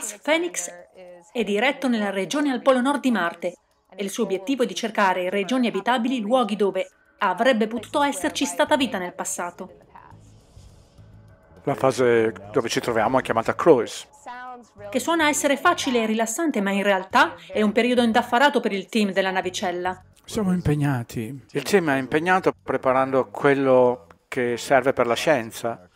Mars Phoenix è diretto nella regione al polo nord di Marte e il suo obiettivo è di cercare in regioni abitabili luoghi dove avrebbe potuto esserci stata vita nel passato. La fase dove ci troviamo è chiamata Cruise. Che suona essere facile e rilassante, ma in realtà è un periodo indaffarato per il team della navicella. Siamo impegnati. Il team è impegnato preparando quello che serve per la scienza,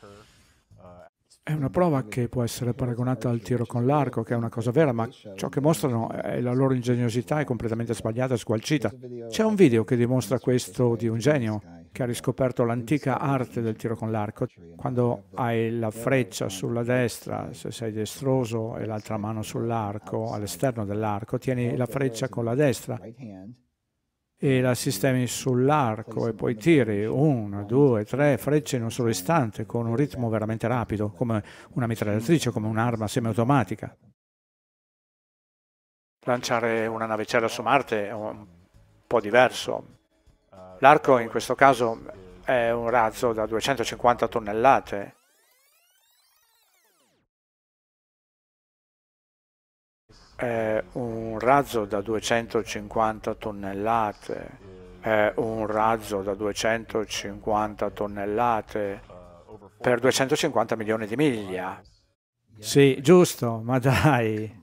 è una prova che può essere paragonata al tiro con l'arco, che è una cosa vera, ma ciò che mostrano è la loro ingegnosità è completamente sbagliata e squalcita. C'è un video che dimostra questo di un genio che ha riscoperto l'antica arte del tiro con l'arco. Quando hai la freccia sulla destra, se sei destroso, e l'altra mano sull'arco, all'esterno dell'arco, tieni la freccia con la destra e la sistemi sull'arco e poi tiri una, due, tre frecce in un solo istante con un ritmo veramente rapido, come una mitragliatrice, come un'arma semiautomatica. Lanciare una navicella su Marte è un po' diverso. L'arco in questo caso è un razzo da 250 tonnellate eh, un razzo da 250 tonnellate, eh, un razzo da 250 tonnellate per 250 milioni di miglia. Sì, giusto, ma dai.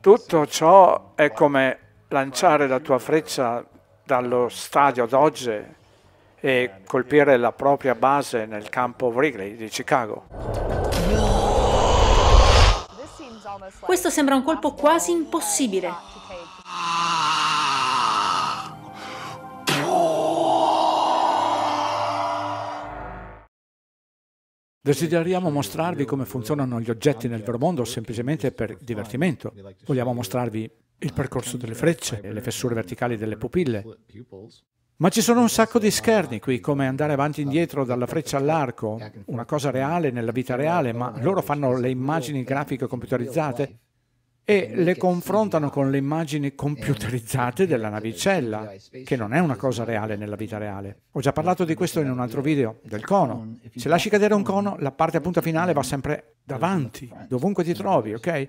Tutto ciò è come lanciare la tua freccia dallo stadio Dodge e colpire la propria base nel campo Wrigley di Chicago. Questo sembra un colpo quasi impossibile. Desideriamo mostrarvi come funzionano gli oggetti nel vero mondo semplicemente per divertimento. Vogliamo mostrarvi il percorso delle frecce, le fessure verticali delle pupille, ma ci sono un sacco di scherni qui, come andare avanti e indietro dalla freccia all'arco, una cosa reale nella vita reale, ma loro fanno le immagini grafiche computerizzate e le confrontano con le immagini computerizzate della navicella, che non è una cosa reale nella vita reale. Ho già parlato di questo in un altro video, del cono. Se lasci cadere un cono, la parte a punta finale va sempre davanti, dovunque ti trovi, ok?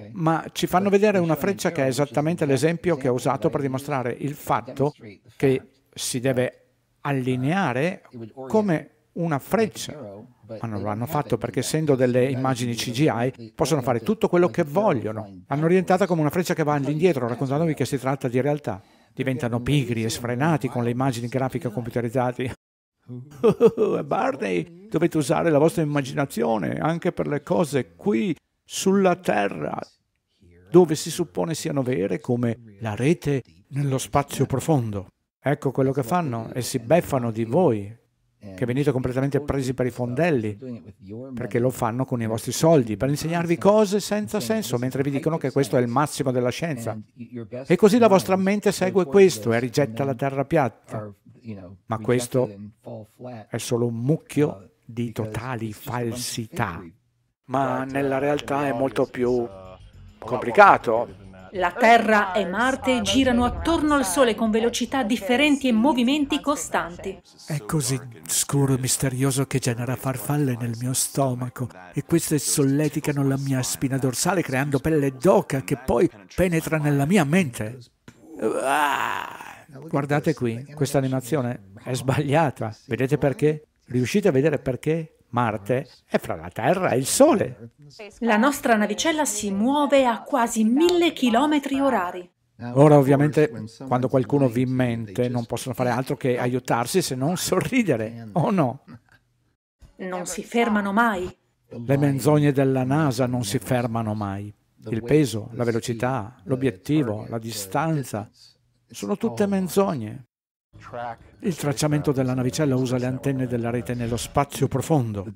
okay. ma ci fanno vedere una freccia che è esattamente l'esempio che ho usato per dimostrare il fatto che si deve uh, allineare come una freccia. Ma non lo hanno fatto perché essendo delle immagini CGI possono fare tutto quello che vogliono. L'hanno orientata come una freccia che va all'indietro, raccontandovi che si tratta di realtà. Diventano pigri e sfrenati con le immagini grafiche computerizzate. Barney, dovete usare la vostra immaginazione anche per le cose qui sulla terra, dove si suppone siano vere come la rete nello spazio profondo. Ecco quello che fanno e si beffano di voi, che venite completamente presi per i fondelli, perché lo fanno con i vostri soldi, per insegnarvi cose senza senso, mentre vi dicono che questo è il massimo della scienza. E così la vostra mente segue questo e rigetta la terra piatta. Ma questo è solo un mucchio di totali falsità, ma nella realtà è molto più complicato. La Terra e Marte girano attorno al Sole con velocità differenti e movimenti costanti. È così scuro e misterioso che genera farfalle nel mio stomaco e queste solleticano la mia spina dorsale creando pelle d'oca che poi penetra nella mia mente. Ah! Guardate qui, questa animazione è sbagliata. Vedete perché? Riuscite a vedere perché? Marte è fra la Terra e il Sole. La nostra navicella si muove a quasi mille chilometri orari. Ora ovviamente quando qualcuno vi mente non possono fare altro che aiutarsi se non sorridere, o no? Non si fermano mai. Le menzogne della NASA non si fermano mai. Il peso, la velocità, l'obiettivo, la distanza, sono tutte menzogne. Il tracciamento della navicella usa le antenne della rete nello spazio profondo.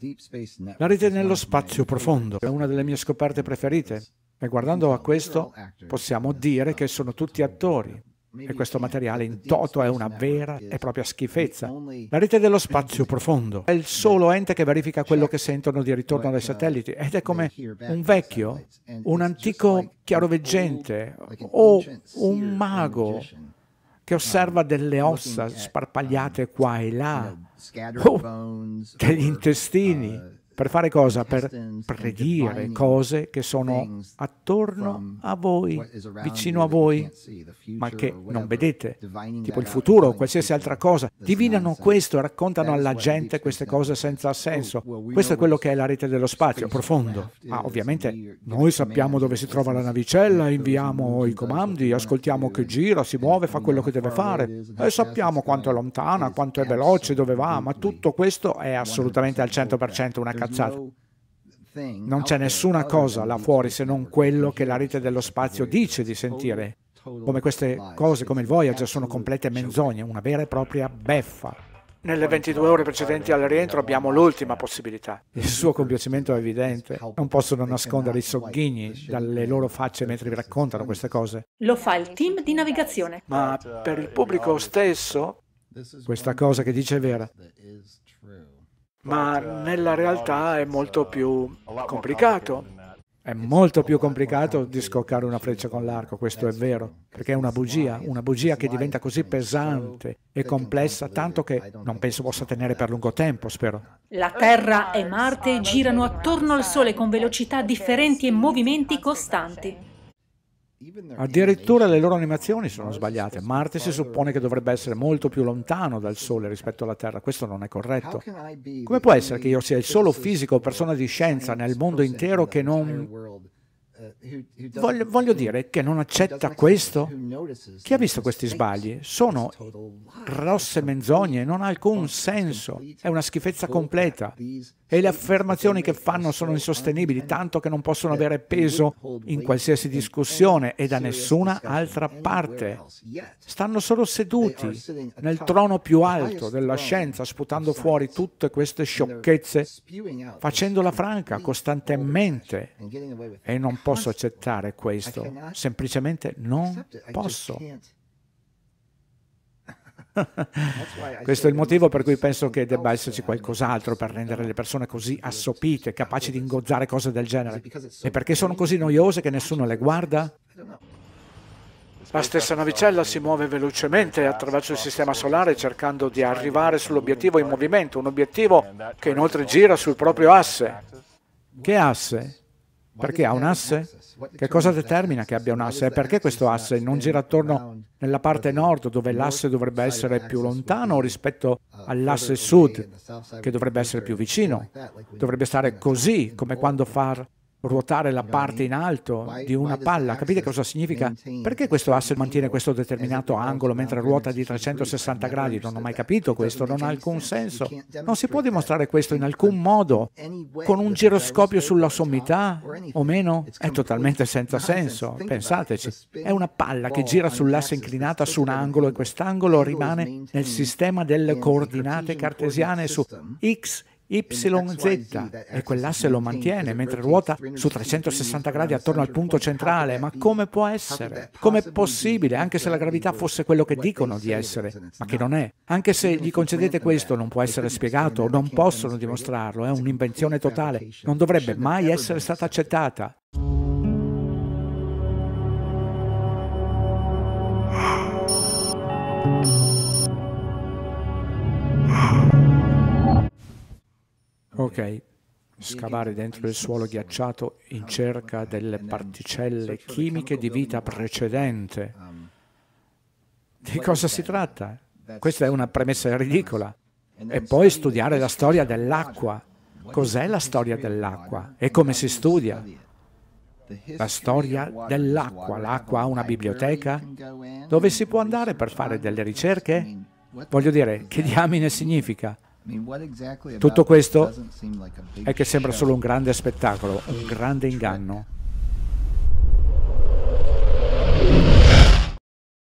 La rete nello spazio profondo è una delle mie scoperte preferite e guardando a questo possiamo dire che sono tutti attori e questo materiale in toto è una vera e propria schifezza. La rete dello spazio profondo è il solo ente che verifica quello che sentono di ritorno dai satelliti ed è come un vecchio, un antico chiaroveggente o un mago che osserva ah, delle ossa sparpagliate um, qua e là, oh, degli intestini, uh, per fare cosa? Per predire cose che sono attorno a voi, vicino a voi, ma che non vedete, tipo il futuro, o qualsiasi altra cosa. Divinano questo e raccontano alla gente queste cose senza oh, senso. Questo è quello che è la rete dello spazio, profondo. Ma ah, ovviamente noi sappiamo dove si trova la navicella, inviamo i comandi, ascoltiamo che gira, si muove, fa quello che deve fare e sappiamo quanto è lontana, quanto è veloce, dove va, ma tutto questo è assolutamente al 100% una cazzata. Non c'è nessuna cosa là fuori se non quello che la rete dello spazio dice di sentire. Come queste cose, come il Voyager, sono complete menzogne, una vera e propria beffa. Nelle 22 ore precedenti al rientro abbiamo l'ultima possibilità. Il suo compiacimento è evidente. Non possono nascondere i sogghigni dalle loro facce mentre vi raccontano queste cose. Lo fa il team di navigazione. Ma per il pubblico stesso... Questa cosa che dice è vera ma nella realtà è molto più complicato. È molto più complicato di scoccare una freccia con l'arco, questo è vero, perché è una bugia, una bugia che diventa così pesante e complessa, tanto che non penso possa tenere per lungo tempo, spero. La Terra e Marte girano attorno al Sole con velocità differenti e movimenti costanti. Addirittura le loro animazioni sono sbagliate. Marte si suppone che dovrebbe essere molto più lontano dal Sole rispetto alla Terra. Questo non è corretto. Come può essere che io sia il solo fisico o persona di scienza nel mondo intero che non... Uh, voglio, voglio dire che non accetta questo? Chi ha visto questi sbagli? Sono grosse menzogne, non ha alcun senso, è una schifezza completa e le affermazioni che fanno sono insostenibili, tanto che non possono avere peso in qualsiasi discussione e da nessuna altra parte. Stanno solo seduti nel trono più alto della scienza, sputando fuori tutte queste sciocchezze, facendola franca costantemente. E non posso accettare questo, semplicemente non posso. Questo è il motivo per cui penso che debba esserci uh, qualcos'altro per rendere le persone così assopite, capaci di ingozzare cose del genere. E perché sono così noiose che nessuno le guarda? La stessa navicella si muove velocemente attraverso il sistema solare cercando di arrivare sull'obiettivo in movimento, un obiettivo che inoltre gira sul proprio asse. Che asse? Perché ha un asse? Che cosa determina che abbia un asse? E perché questo asse non gira attorno nella parte nord dove l'asse dovrebbe essere più lontano rispetto all'asse sud che dovrebbe essere più vicino? Dovrebbe stare così come quando far ruotare la parte in alto di una palla. Capite cosa significa? Perché questo asse mantiene questo determinato angolo mentre ruota di 360 gradi? Non ho mai capito questo, non ha alcun senso. Non si può dimostrare questo in alcun modo. Con un giroscopio sulla sommità o meno è totalmente senza senso. Pensateci. È una palla che gira sull'asse inclinata su un angolo e quest'angolo rimane nel sistema delle coordinate cartesiane su x y, YZ e quell'asse lo mantiene mentre ruota su 360 gradi attorno al punto centrale. Ma come può essere? Com'è possibile, anche se la gravità fosse quello che dicono di essere, ma che non è? Anche se gli concedete questo, non può essere spiegato, non possono dimostrarlo, è un'invenzione totale, non dovrebbe mai essere stata accettata. thank you Ok, scavare dentro il suolo ghiacciato in ah, cerca delle particelle chimiche di vita precedente. Um, di cosa si tratta? Questa è una premessa ridicola. E poi studiare la storia dell'acqua. Cos'è la storia dell'acqua e come si studia? La storia dell'acqua. L'acqua ha una biblioteca dove si può andare per fare delle ricerche? Voglio dire, che diamine significa? Tutto questo è che sembra solo un grande spettacolo, un grande inganno,